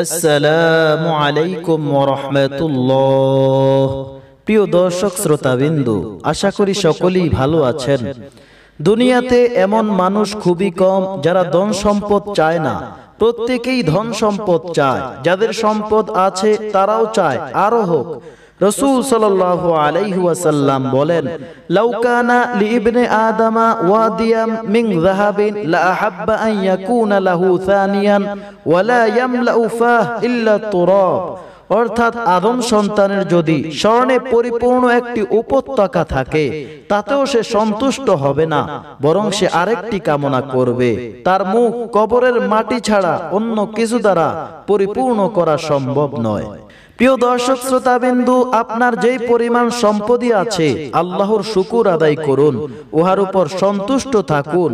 আসসালামু আলাইকুম রহমতুল্লাহ প্রিয় দর্শক শ্রোতাবিন্দু আশা করি সকলেই ভালো আছেন দুনিয়াতে এমন মানুষ খুবই কম যারা ধন সম্পদ চায় না প্রত্যেকেই ধন সম্পদ চায় যাদের সম্পদ আছে তারাও চায় আরো হোক রসুল সাল্লাহ বলেন লাউকানা লি আদামা ওয়াদিয়াম মিন যাহাবিন লা আহাব্বা আন ইয়াকুনা লাহু সানিয়ান ওয়া লা ইয়ামলাউ ফাহ ইল্লা তুরাব অর্থাৎ আদম সন্তানের যদি পরিপূর্ণ একটি উপত্যকা থাকে তাতেও সে সন্তুষ্ট হবে না বরং সে আরেকটি কামনা করবে তার মুখ কবরের মাটি ছাড়া অন্য কিছু দ্বারা পরিপূর্ণ করা সম্ভব নয় প্রিয় দর্শক শ্রোতাবিন্দু আপনার যেই পরিমাণ সম্পদি আছে আল্লাহর শুকুর আদায় করুন উহার উপর সন্তুষ্ট থাকুন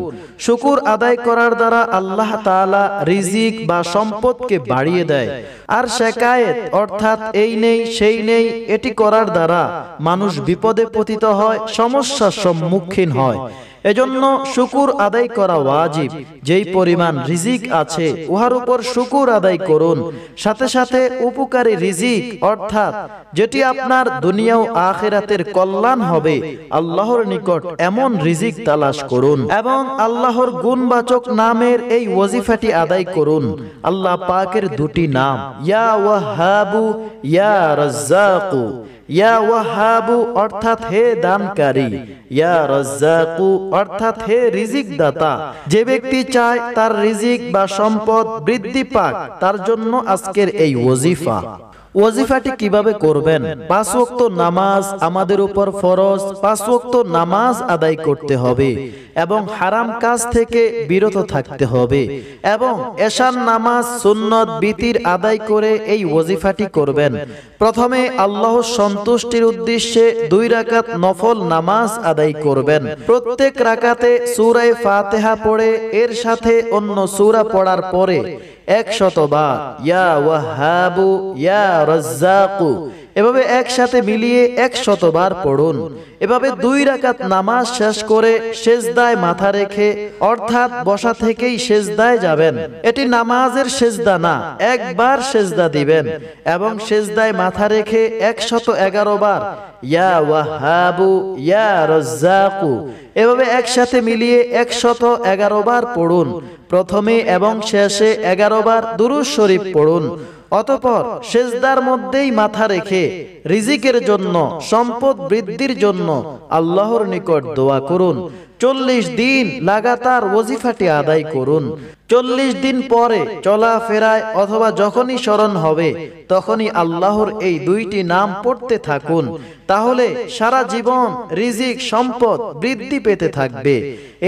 শুকুর আদায় করার দ্বারা আল্লাহ তাআলা রিজিক বা সম্পদকে বাড়িয়ে দেয় আর শেকায়েত অর্থাৎ এই নেই সেই নেই এটি করার দ্বারা মানুষ বিপদে পতিত হয় সমস্যার সম্মুখীন হয় এজন্য শুকুর আদায় করা ওয়াজিব যেই পরিমাণ রিজিক আছে উহার উপর শুকুর আদায় করুন সাথে সাথে উপকারী রিজিক অর্থাৎ যেটি আপনার দুনিয়া ও আখেরাতের কল্যাণ হবে আল্লাহর নিকট এমন রিজিক তালাশ করুন এবং আল্লাহর গুণবাচক নামের এই ওয়াজিফাটি আদায় করুন আল্লাহ পাকের দুটি নাম ইয়া ওয়াহাবু ইয়া রাজ্জাকু ইয়া অর্থাৎ হে দানকারী ইয়া অর্থাৎ হে দাতা যে ব্যক্তি চায় তার রিজিক বা সম্পদ বৃদ্ধি পাক তার জন্য আজকের এই ওজিফা ওয়াজিফাটি কিভাবে করবেন পাঁচ ওয়াক্ত নামাজ আমাদের উপর ফরজ পাঁচ ওয়াক্ত নামাজ আদায় করতে হবে এবং হারাম কাজ থেকে বিরত থাকতে হবে এবং এশান নামাজ সুন্নত বিতির আদায় করে এই ওয়াজিফাটি করবেন প্রথমে আল্লাহ সন্তুষ্টির উদ্দেশ্যে দুই রাকাত নফল নামাজ আদায় করবেন প্রত্যেক রাকাতে সুরায় ফাতেহা পড়ে এর সাথে অন্য সুরা পড়ার পরে একশতবার ইয়া ওয়াহাবু ইয়া رزاق এভাবে একসাথে মিলিয়ে একশতবার পড়ুন এভাবে দুই রাকাত নামাজ শেষ করে সেজদায় মাথা রেখে অর্থাৎ বসা থেকেই সেজদায় যাবেন এটি নামাজের সেজদা না একবার সেজদা দিবেন এবং সেজদায় মাথা রেখে একশত এগারো বার ইয়া ওয়াহাবু ইয়া রজ্জাকু এভাবে একসাথে মিলিয়ে একশত এগারো বার পড়ুন প্রথমে এবং শেষে এগারো বার দুরুজ শরীফ পড়ুন অতপর সেজদার মধ্যেই মাথা রেখে রিজিকের জন্য সম্পদ বৃদ্ধির জন্য আল্লাহর নিকট দোয়া করুন চল্লিশ দিন লাগাতার ওজিফাটি আদায় করুন চল্লিশ দিন পরে চলা ফেরায় অথবা যখনই স্মরণ হবে তখনই আল্লাহর এই দুইটি নাম পড়তে থাকুন তাহলে সারা জীবন রিজিক সম্পদ বৃদ্ধি পেতে থাকবে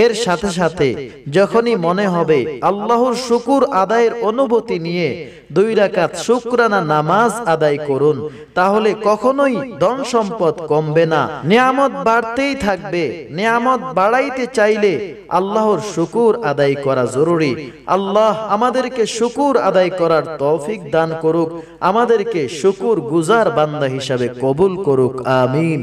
এর সাথে সাথে যখনই মনে হবে আল্লাহর শুকুর আদায়ের অনুভূতি নিয়ে দুই রাকাত শুক্রানা নামাজ আদায় করুন তাহলে কখনোই ধন সম্পদ কমবে না নিয়ামত বাড়তেই থাকবে নিয়ামত বাড়াই বাড়াইতে চাইলে আল্লাহর শুকুর আদায় করা জরুরি আল্লাহ আমাদেরকে শুকুর আদায় করার তৌফিক দান করুক আমাদেরকে শুকুর গুজার বান্দা হিসাবে কবুল করুক আমিন